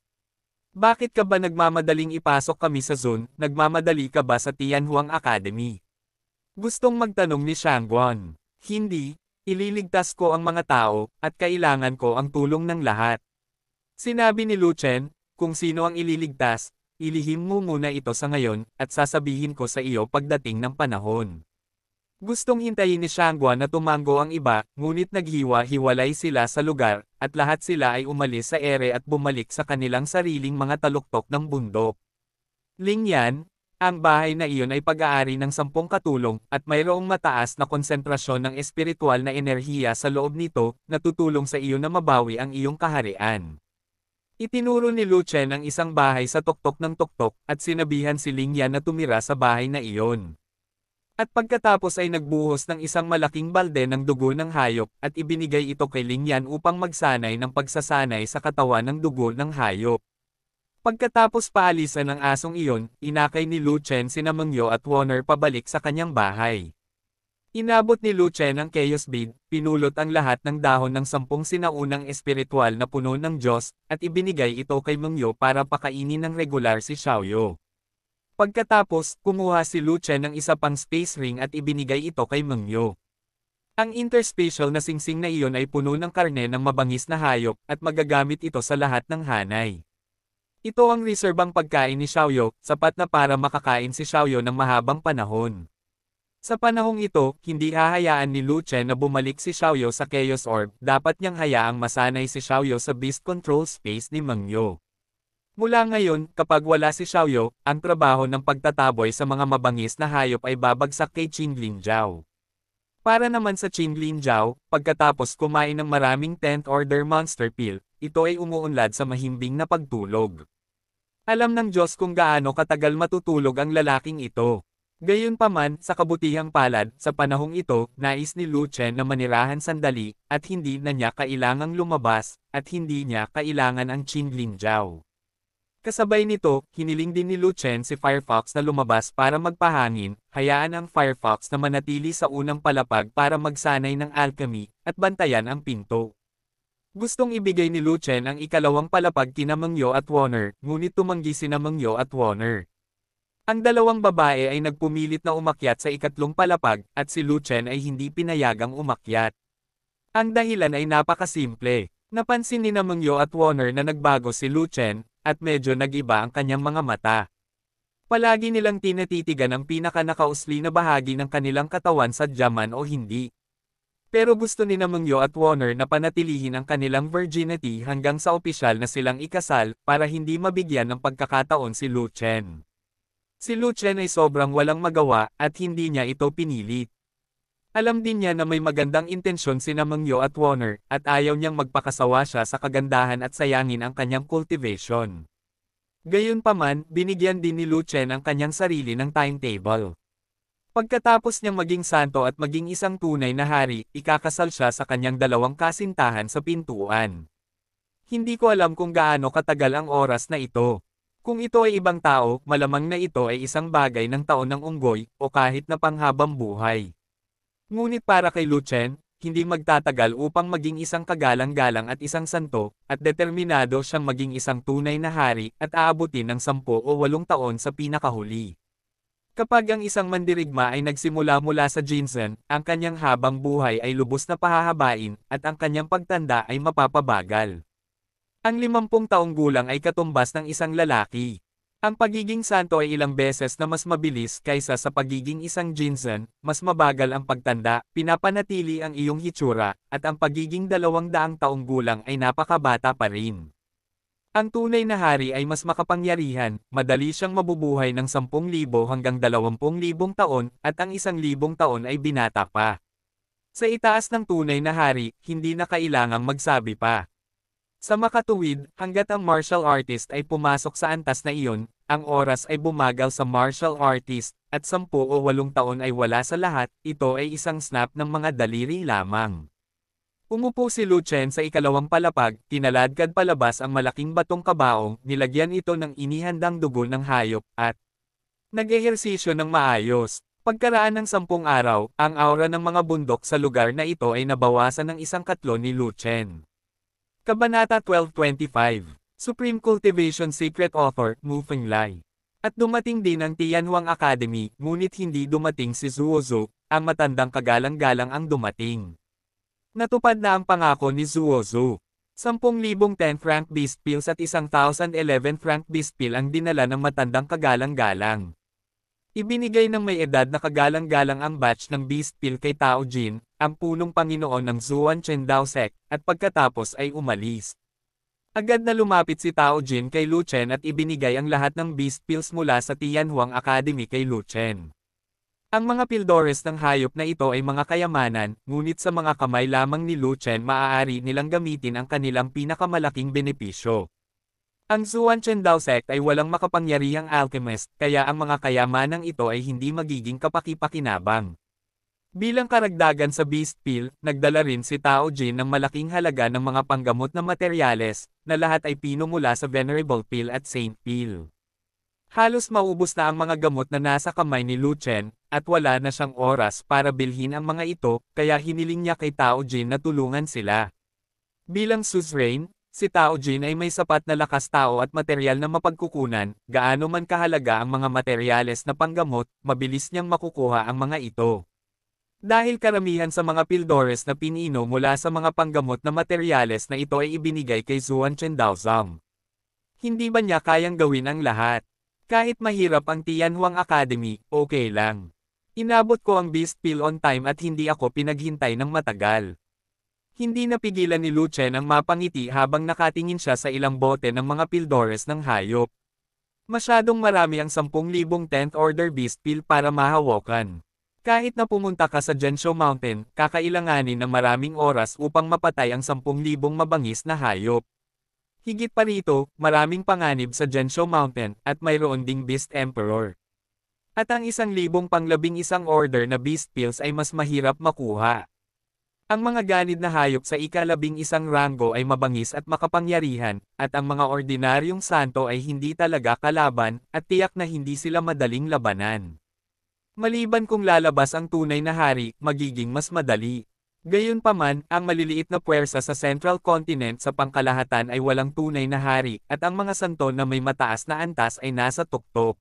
A: Bakit ka ba nagmamadaling ipasok kami sa zone, nagmamadali ka ba sa Tianhuang Academy? Gustong magtanong ni Shangguan. Hindi, ililigtas ko ang mga tao, at kailangan ko ang tulong ng lahat. Sinabi ni Lu Chen, kung sino ang ililigtas, ilihim mo muna ito sa ngayon, at sasabihin ko sa iyo pagdating ng panahon. Gustong hintayin ni Shangguan na tumango ang iba, ngunit naghiwa-hiwalay sila sa lugar, at lahat sila ay umalis sa ere at bumalik sa kanilang sariling mga taluktok ng bundok. Lingyan, ang bahay na iyon ay pag-aari ng sampung katulong, at mayroong mataas na konsentrasyon ng espiritual na enerhiya sa loob nito, na tutulong sa iyo na mabawi ang iyong kaharian. Itinuro ni Luchen ang isang bahay sa tuktok ng tuktok, at sinabihan si Lingyan na tumira sa bahay na iyon. At pagkatapos ay nagbuhos ng isang malaking balde ng dugo ng hayop at ibinigay ito kay Lingyan upang magsanay ng pagsasanay sa katawan ng dugo ng hayop. Pagkatapos paalisan ng asong iyon, inakay ni Lu Chen si Namangyo at Warner pabalik sa kanyang bahay. Inabot ni Lu Chen ang Chaos Bead, pinulot ang lahat ng dahon ng sampung sinaunang espiritual na puno ng Diyos, at ibinigay ito kay Mengyo para pakainin ng regular si Xiaoyou. Pagkatapos, kumuha si Lu Chen ng isa pang space ring at ibinigay ito kay Mengyo. Ang interspatial na singsing na iyon ay puno ng karne ng mabangis na hayop, at magagamit ito sa lahat ng hanay. Ito ang reserbang pagkain ni Xiaoyo, sapat na para makakain si Xiaoyo ng mahabang panahon. Sa panahong ito, hindi hahayaan ni Lu Chen na bumalik si Xiaoyo sa Chaos Orb, dapat niyang hayaang masanay si Xiaoyo sa Beast Control Space ni Mengyo. Mula ngayon, kapag wala si Xiaoyo, ang trabaho ng pagtataboy sa mga mabangis na hayop ay babagsak kay Qinglin Zhao. Para naman sa Qinglin Zhao, pagkatapos kumain ng maraming 10th order monster pill, ito ay umuunlad sa mahimbing na pagtulog. Alam ng Diyos kung gaano katagal matutulog ang lalaking ito. Gayunpaman, sa kabutihang palad, sa panahong ito, nais ni Lu Chen na manirahan sandali, at hindi na niya kailangang lumabas, at hindi niya kailangan ang Qinglin Zhao. Kasabay nito, hiniling din ni Lu Chen si Firefox na lumabas para magpahangin, hayaan ang Firefox na manatili sa unang palapag para magsanay ng alchemy, at bantayan ang pinto. Gustong ibigay ni Lu Chen ang ikalawang palapag kina Mangyo at Warner, ngunit tumanggi si Mangyo at Warner. Ang dalawang babae ay nagpumilit na umakyat sa ikatlong palapag, at si Lu Chen ay hindi pinayagang umakyat. Ang dahilan ay napakasimple. Napansin ni Namangyo at Warner na nagbago si Lu Chen, at medyo nag-iba ang kanyang mga mata. Palagi nilang tinatitigan ang pinakanakausli na bahagi ng kanilang katawan sa jaman o hindi. Pero gusto ni Namangyo at Warner na panatilihin ang kanilang virginity hanggang sa opisyal na silang ikasal para hindi mabigyan ng pagkakataon si Lu Chen. Si Lu Chen ay sobrang walang magawa at hindi niya ito pinilit. Alam din niya na may magandang intensyon sina Mangyo at Warner, at ayaw niyang magpakasawa siya sa kagandahan at sayangin ang kanyang cultivation. Gayunpaman, binigyan din ni Lu Chen ang kanyang sarili ng timetable. Pagkatapos niyang maging santo at maging isang tunay na hari, ikakasal siya sa kanyang dalawang kasintahan sa pintuan. Hindi ko alam kung gaano katagal ang oras na ito. Kung ito ay ibang tao, malamang na ito ay isang bagay ng taon ng unggoy, o kahit na panghabang buhay. Ngunit para kay Luchen, hindi magtatagal upang maging isang kagalang-galang at isang santo, at determinado siyang maging isang tunay na hari at aabutin ng sampo o walong taon sa pinakahuli. Kapag ang isang mandirigma ay nagsimula mula sa Jinsen, ang kanyang habang buhay ay lubos na pahahabain, at ang kanyang pagtanda ay mapapabagal. Ang limampung taong gulang ay katumbas ng isang lalaki, ang pagiging santo ay ilang beses na mas mabilis kaysa sa pagiging isang jinsen, mas mabagal ang pagtanda, pinapanatili ang iyong hitsura, at ang pagiging dalawang daang taong gulang ay napakabata pa rin. Ang tunay na hari ay mas makapangyarihan, madali siyang mabubuhay ng 10,000 hanggang 20,000 taon, at ang 1,000 taon ay binata pa. Sa itaas ng tunay na hari, hindi na kailangang magsabi pa. Sa makatuwid, hanggat ang martial artist ay pumasok sa antas na iyon, ang oras ay bumagal sa martial artist, at 10 o 8 taon ay wala sa lahat, ito ay isang snap ng mga daliri lamang. Umupo si Lu Chen sa ikalawang palapag, kinaladkad palabas ang malaking batong kabaong, nilagyan ito ng inihandang dugo ng hayop, at nag-ehersisyo ng maayos. Pagkaraan ng sampung araw, ang aura ng mga bundok sa lugar na ito ay nabawasan ng isang katlo ni Lu Chen. Kabanata 1225. Supreme Cultivation Secret Author, Mu Lai. At dumating din ang Tianhuang Academy, ngunit hindi dumating si Zuozu, ang matandang kagalang-galang ang dumating. Natupad na ang pangako ni Zuozu. 10,000 10 franc beast pills at 1,011 franc beast pill ang dinala ng matandang kagalang-galang. Ibinigay ng may edad na kagalang-galang ang batch ng beast pill kay Tao Jin, ang punong Panginoon ng Zuan Chen Daosek, at pagkatapos ay umalis. Agad na lumapit si Tao Jin kay Lu Chen at ibinigay ang lahat ng beast pills mula sa Tianhuang Academy kay Lu Chen. Ang mga pildores ng hayop na ito ay mga kayamanan, ngunit sa mga kamay lamang ni Lu Chen maaari nilang gamitin ang kanilang pinakamalaking benepisyo. Ang Zuan Chen Dao ay walang makapangyarihang alchemist, kaya ang mga kayamanang ito ay hindi magiging kapakipakinabang. Bilang karagdagan sa Beast Pill, nagdala rin si Tao Jin ng malaking halaga ng mga panggamot na materyales, na lahat ay pino mula sa Venerable Pill at Saint Pill. Halos maubos na ang mga gamot na nasa kamay ni Lu Chen, at wala na siyang oras para bilhin ang mga ito, kaya hiniling niya kay Tao Jin na tulungan sila. Bilang suzerain, si Tao Jin ay may sapat na lakas tao at material na mapagkukunan, gaano man kahalaga ang mga materyales na panggamot, mabilis niyang makukuha ang mga ito. Dahil karamihan sa mga pildores na pinino mula sa mga panggamot na materyales na ito ay ibinigay kay Zuan Chen Daozam. Hindi ba niya kayang gawin ang lahat? Kahit mahirap ang Tianhuang Academy, okay lang. Inabot ko ang Beast Pill on time at hindi ako pinaghintay ng matagal. Hindi napigilan ni Lu Luchen ang mapangiti habang nakatingin siya sa ilang bote ng mga pildores ng hayop. Masyadong marami ang 10,000 10th order Beast Pill para mahawakan. Kahit na pumunta ka sa Gensho Mountain, kakailanganin ng maraming oras upang mapatay ang 10,000 mabangis na hayop. Higit pa rito, maraming panganib sa Gensho Mountain, at mayroon ding Beast Emperor. At ang isang libong panglabing isang order na Beast Pills ay mas mahirap makuha. Ang mga ganid na hayop sa ikalabing isang ranggo ay mabangis at makapangyarihan, at ang mga ordinaryong santo ay hindi talaga kalaban, at tiyak na hindi sila madaling labanan. Maliban kung lalabas ang tunay na hari, magiging mas madali. Gayunpaman, ang maliliit na puwersa sa Central Continent sa pangkalahatan ay walang tunay na hari, at ang mga santo na may mataas na antas ay nasa tuktok.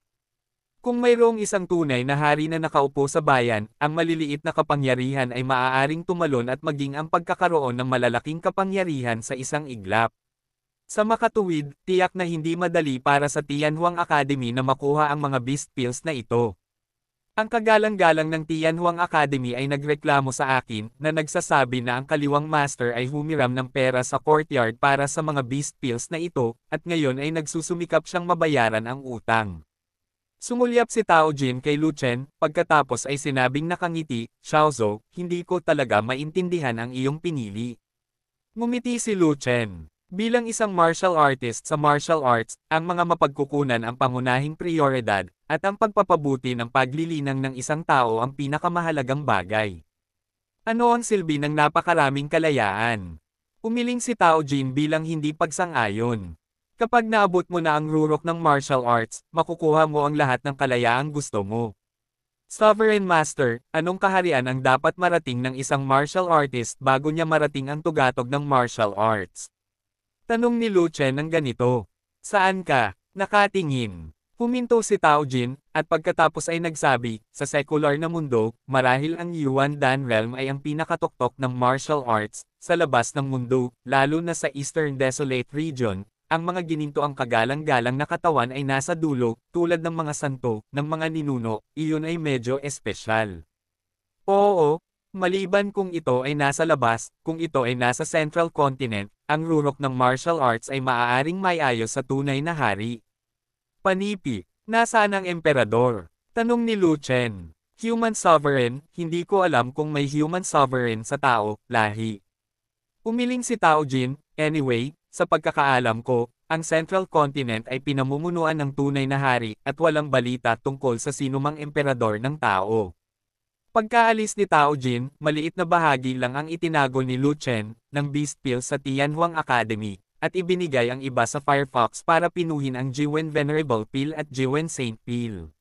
A: Kung mayroong isang tunay na hari na nakaupo sa bayan, ang maliliit na kapangyarihan ay maaaring tumalon at maging ang pagkakaroon ng malalaking kapangyarihan sa isang iglap. Sa makatuwid, tiyak na hindi madali para sa Tianhuang Academy na makuha ang mga beast pills na ito. Ang kagalang-galang ng Tianhuang Academy ay nagreklamo sa akin na nagsasabi na ang kaliwang master ay humiram ng pera sa courtyard para sa mga beast pills na ito, at ngayon ay nagsusumikap siyang mabayaran ang utang. Sumulyap si Tao Jin kay Lu Chen, pagkatapos ay sinabing nakangiti, Xiaozo, hindi ko talaga maintindihan ang iyong pinili. Ngumiti si Lu Chen. Bilang isang martial artist sa martial arts, ang mga mapagkukunan ang pangunahing prioridad, at ang pagpapabuti ng paglilinang ng isang tao ang pinakamahalagang bagay. Ano ang silbi ng napakaraming kalayaan? Umiling si Tao Jin bilang hindi pagsang-ayon. Kapag naabot mo na ang rurok ng martial arts, makukuha mo ang lahat ng kalayaang gusto mo. Sovereign Master, anong kaharian ang dapat marating ng isang martial artist bago niya marating ang tugatog ng martial arts? Tanong ni Lu Chen ng ganito. Saan ka? Nakatingin. Huminto si Tao Jin, at pagkatapos ay nagsabi, sa secular na mundo, marahil ang Yuan Dan Realm ay ang pinakatoktok ng martial arts, sa labas ng mundo, lalo na sa Eastern Desolate Region, ang mga gininto ang kagalang-galang na katawan ay nasa dulo, tulad ng mga santo, ng mga ninuno, iyon ay medyo espesyal. Oo, Maliban kung ito ay nasa labas, kung ito ay nasa Central Continent, ang rurok ng martial arts ay maaaring may ayos sa tunay na hari. Panipi, nasaan ang emperador? Tanong ni Lu Chen. Human sovereign, hindi ko alam kung may human sovereign sa tao, lahi. Umiling si Tao Jin, anyway, sa pagkakaalam ko, ang Central Continent ay pinamumunuan ng tunay na hari at walang balita tungkol sa sinumang emperador ng tao. Pagkaalis ni Tao Jin, maliit na bahagi lang ang itinago ni Lu Chen ng Beast Pill sa Tianhuang Academy, at ibinigay ang iba sa Firefox para pinuhin ang Jiwen Venerable Pill at Jiwen Saint Pill.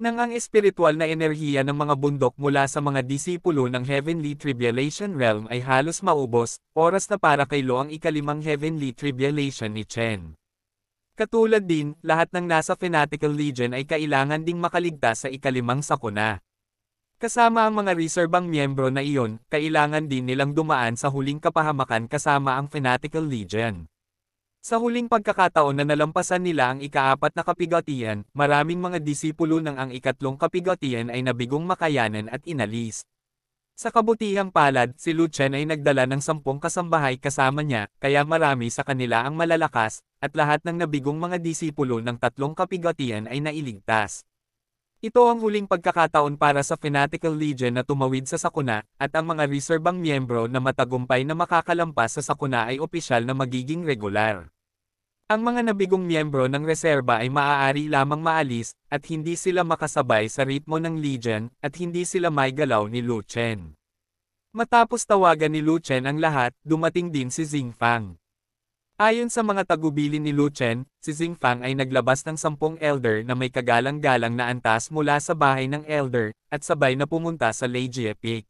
A: Nang ang espiritual na enerhiya ng mga bundok mula sa mga disipulo ng Heavenly Tribulation Realm ay halos maubos, oras na para kay Lo ang ikalimang Heavenly Tribulation ni Chen. Katulad din, lahat ng nasa Fanatical Legion ay kailangan ding makaligtas sa ikalimang sakuna. Kasama ang mga reserbang miyembro na iyon, kailangan din nilang dumaan sa huling kapahamakan kasama ang Fanatical Legion. Sa huling pagkakataon na nalampasan nila ang ikaapat na kapigatian, maraming mga disipulo ng ang ikatlong kapigatian ay nabigong makayanan at inalis. Sa kabutihang palad, si Luchen ay nagdala ng sampung kasambahay kasama niya, kaya marami sa kanila ang malalakas, at lahat ng nabigong mga disipulo ng tatlong kapigatian ay nailigtas. Ito ang huling pagkakataon para sa Fanatical Legion na tumawid sa sakuna, at ang mga reserbang miyembro na matagumpay na makakalampas sa sakuna ay opisyal na magiging regular. Ang mga nabigong miyembro ng reserba ay maaari lamang maalis, at hindi sila makasabay sa ritmo ng Legion, at hindi sila may galaw ni Lu Chen. Matapos tawagan ni Lu Chen ang lahat, dumating din si Zingfang. Ayon sa mga tagubilin ni Lu Chen, si Xing Xingfang ay naglabas ng sampung elder na may kagalang-galang na antas mula sa bahay ng elder, at sabay na pumunta sa Lei Jie Peak.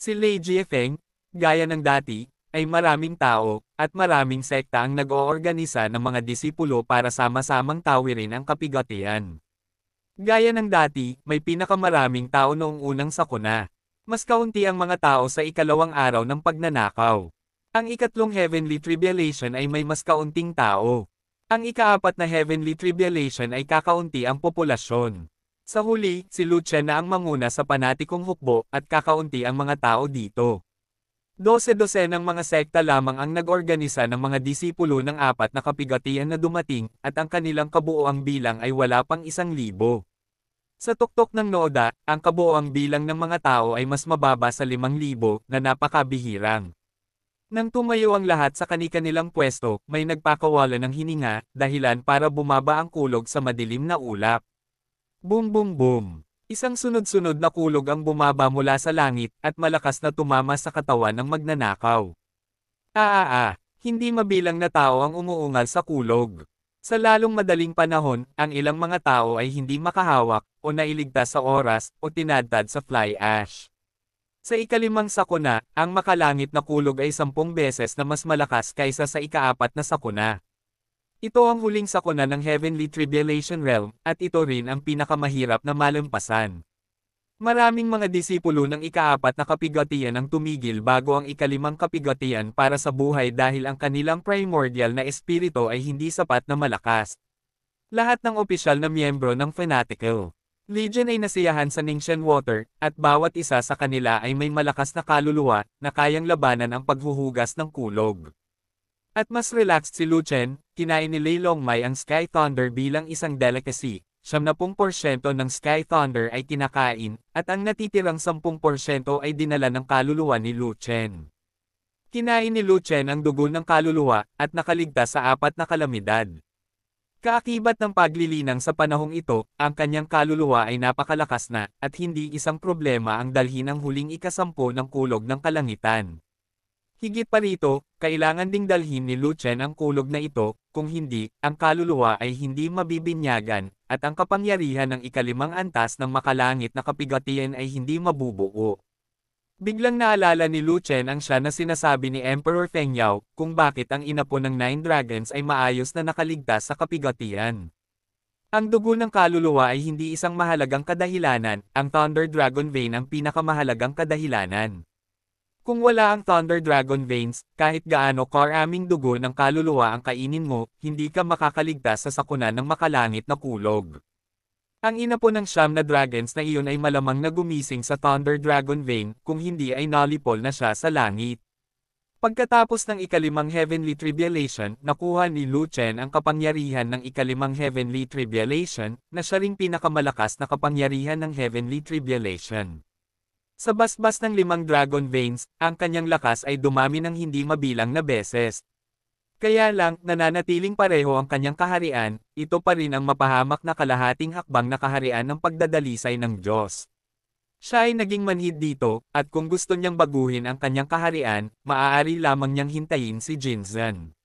A: Si Lei Jie Jiefeng, gaya ng dati, ay maraming tao, at maraming sekta ang nag-oorganisa ng mga disipulo para sama-samang tawirin ang kapigatian. Gaya ng dati, may pinakamaraming tao noong unang sakuna. Mas kaunti ang mga tao sa ikalawang araw ng pagnanakaw. Ang ikatlong heavenly tribulation ay may mas kaunting tao. Ang ikaapat na heavenly tribulation ay kakaunti ang populasyon. Sa huli, si Lucia na ang manguna sa panatikong hukbo at kakaunti ang mga tao dito. Dose-dose ng mga sekta lamang ang nag-organisa ng mga disipulo ng apat na kapigatian na dumating at ang kanilang kabuoang bilang ay wala pang isang libo. Sa tuktok ng Nooda, ang kabuoang bilang ng mga tao ay mas mababa sa limang libo na napakabihirang. Nang tumayo ang lahat sa kani-kanilang pwesto, may nagpakawala ng hininga, dahilan para bumaba ang kulog sa madilim na ulap. Boom boom boom! Isang sunod-sunod na kulog ang bumaba mula sa langit, at malakas na tumama sa katawan ng magnanakaw. Ah, ah, ah hindi mabilang na tao ang umuungal sa kulog. Sa lalong madaling panahon, ang ilang mga tao ay hindi makahawak, o nailigtas sa oras, o tinadtad sa fly ash. Sa ikalimang sakuna, ang makalangit na kulog ay sampung beses na mas malakas kaysa sa ikaapat na sakuna. Ito ang huling sakuna ng Heavenly Tribulation Realm, at ito rin ang pinakamahirap na malampasan. Maraming mga disipulo ng ikaapat na kapigatian ang tumigil bago ang ikalimang kapigatian para sa buhay dahil ang kanilang primordial na espirito ay hindi sapat na malakas. Lahat ng opisyal na miyembro ng Fanatical Legion ay nasiyahan sa Ningxian Water, at bawat isa sa kanila ay may malakas na kaluluwa, na kayang labanan ang paghuhugas ng kulog. At mas relaxed si Luchen, kinain ni Leilong Mai ang Sky Thunder bilang isang delicacy, 70% ng Sky Thunder ay kinakain, at ang natitirang 10% ay dinala ng kaluluwa ni Luchen. Kinain ni Luchen ang dugo ng kaluluwa, at nakaligtas sa apat na kalamidad. Kaakibat ng paglilinang sa panahong ito, ang kanyang kaluluwa ay napakalakas na, at hindi isang problema ang dalhin ang huling ikasampo ng kulog ng kalangitan. Higit pa rito, kailangan ding dalhin ni Luchen ang kulog na ito, kung hindi, ang kaluluwa ay hindi mabibinyagan, at ang kapangyarihan ng ikalimang antas ng makalangit na kapigatian ay hindi mabubuo. Biglang naalala ni Lu Chen ang siya na sinasabi ni Emperor Feng Yao, kung bakit ang ina po ng Nine Dragons ay maayos na nakaligtas sa kapigatian. Ang dugo ng kaluluwa ay hindi isang mahalagang kadahilanan, ang Thunder Dragon Vein ang pinakamahalagang kadahilanan. Kung wala ang Thunder Dragon Veins, kahit gaano karaming dugo ng kaluluwa ang kainin mo, hindi ka makakaligtas sa sakuna ng makalangit na kulog. Ang ina po ng siyam na dragons na iyon ay malamang na gumising sa Thunder Dragon Vein, kung hindi ay nalipol na siya sa langit. Pagkatapos ng ikalimang heavenly tribulation, nakuha ni Lu Chen ang kapangyarihan ng ikalimang heavenly tribulation, na siya ring pinakamalakas na kapangyarihan ng heavenly tribulation. Sa basbas ng limang dragon veins, ang kanyang lakas ay dumami ng hindi mabilang na beses, kaya lang, nananatiling pareho ang kanyang kaharian, ito pa rin ang mapahamak na kalahating hakbang na kaharian ng pagdadalisay ng Diyos. Siya ay naging manhid dito, at kung gusto niyang baguhin ang kanyang kaharian, maaari lamang niyang hintayin si Jinzen.